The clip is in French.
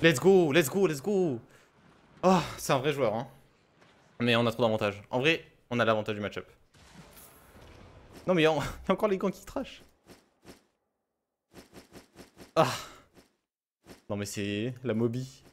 Let's go, let's go, let's go Oh, c'est un vrai joueur, hein. Mais on a trop d'avantages. En vrai, on a l'avantage du match-up. Non mais encore les gants qui trash. Ah Non mais c'est la Moby.